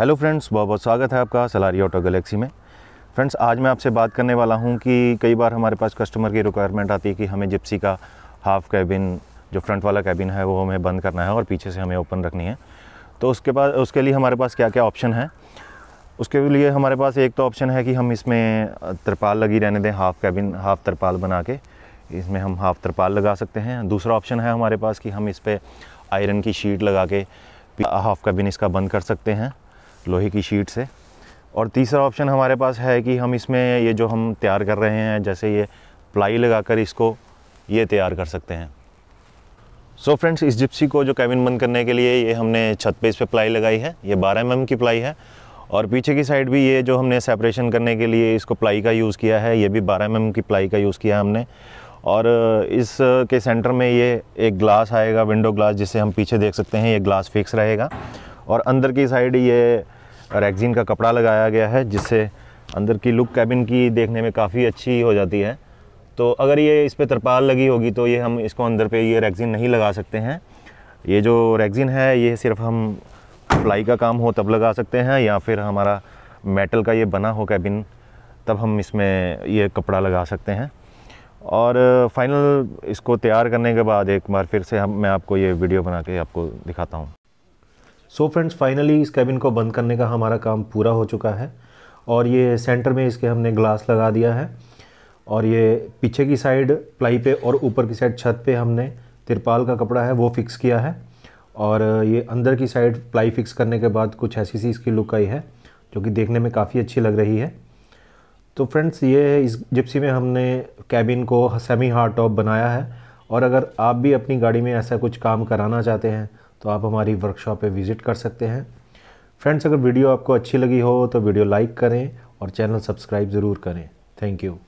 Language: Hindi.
हेलो फ्रेंड्स बहुत बहुत स्वागत है आपका सलारी ऑटो गैलेक्सी में फ्रेंड्स आज मैं आपसे बात करने वाला हूं कि कई बार हमारे पास कस्टमर की रिक्वायरमेंट आती है कि हमें जिप्सी का हाफ़ कैबिन जो फ्रंट वाला कैबिन है वो हमें बंद करना है और पीछे से हमें ओपन रखनी है तो उसके बाद उसके लिए हमारे पास क्या क्या ऑप्शन है उसके लिए हमारे पास एक तो ऑप्शन है कि हम इसमें तरपाल लगी रहने दें हाफ़ कैबिन हाफ़ तरपाल बना के इसमें हम हाफ़ तरपाल लगा सकते हैं दूसरा ऑप्शन है हमारे पास कि हम इस पर आयरन की शीट लगा के हाफ़ कैबिन इसका बंद कर सकते हैं लोहे की शीट से और तीसरा ऑप्शन हमारे पास है कि हम इसमें ये जो हम तैयार कर रहे हैं जैसे ये प्लाई लगाकर इसको ये तैयार कर सकते हैं सो so फ्रेंड्स इस जिप्सी को जो कैबिन बंद करने के लिए ये हमने छत पे इस पर प्लाई लगाई है ये 12 एम mm की प्लाई है और पीछे की साइड भी ये जो हमने सेपरेशन करने के लिए इसको प्लाई का यूज़ किया है ये भी 12 एम mm की प्लाई का यूज़ किया हमने और इस के सेंटर में ये एक ग्लास आएगा विंडो ग्लास जिसे हम पीछे देख सकते हैं ये ग्लास फिक्स रहेगा और अंदर की साइड ये रैगजीन का कपड़ा लगाया गया है जिससे अंदर की लुक कैबिन की देखने में काफ़ी अच्छी हो जाती है तो अगर ये इस पर तरपाल लगी होगी तो ये हम इसको अंदर पे ये रैगजीन नहीं लगा सकते हैं ये जो रैगजीन है ये सिर्फ हम प्लाई का काम हो तब लगा सकते हैं या फिर हमारा मेटल का ये बना हो कैबिन तब हम इसमें ये कपड़ा लगा सकते हैं और फाइनल इसको तैयार करने के बाद एक बार फिर से हम मैं आपको ये वीडियो बना के आपको दिखाता हूँ सो फ्रेंड्स फाइनली इस कैबिन को बंद करने का हमारा काम पूरा हो चुका है और ये सेंटर में इसके हमने ग्लास लगा दिया है और ये पीछे की साइड प्लाई पे और ऊपर की साइड छत पे हमने तिरपाल का कपड़ा है वो फिक्स किया है और ये अंदर की साइड प्लाई फिक्स करने के बाद कुछ ऐसी सी इसकी लुक आई है जो कि देखने में काफ़ी अच्छी लग रही है तो फ्रेंड्स ये है इस जिप्सी में हमने कैबिन को सेमी हार्ड टॉप बनाया है और अगर आप भी अपनी गाड़ी में ऐसा कुछ काम कराना चाहते हैं तो आप हमारी वर्कशॉप पे विज़िट कर सकते हैं फ्रेंड्स अगर वीडियो आपको अच्छी लगी हो तो वीडियो लाइक करें और चैनल सब्सक्राइब ज़रूर करें थैंक यू